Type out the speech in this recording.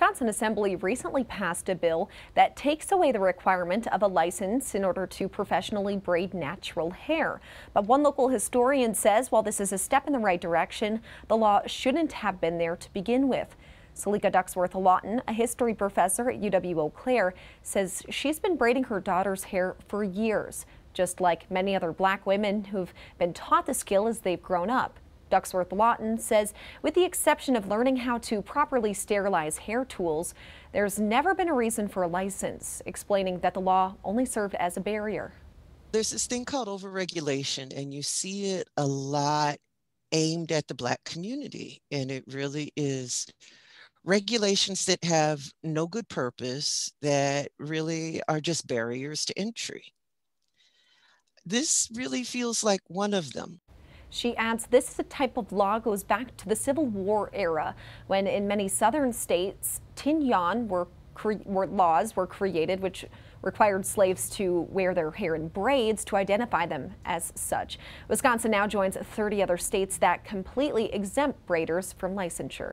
Wisconsin Assembly recently passed a bill that takes away the requirement of a license in order to professionally braid natural hair. But one local historian says while this is a step in the right direction, the law shouldn't have been there to begin with. Salika Ducksworth Lawton, a history professor at UW Eau Claire, says she's been braiding her daughter's hair for years, just like many other black women who've been taught the skill as they've grown up. Duxworth Lawton says with the exception of learning how to properly sterilize hair tools, there's never been a reason for a license, explaining that the law only served as a barrier. There's this thing called overregulation, and you see it a lot aimed at the Black community. And it really is regulations that have no good purpose, that really are just barriers to entry. This really feels like one of them. She adds this type of law goes back to the Civil War era, when in many southern states, tinyan were, were laws were created which required slaves to wear their hair in braids to identify them as such. Wisconsin now joins 30 other states that completely exempt braiders from licensure.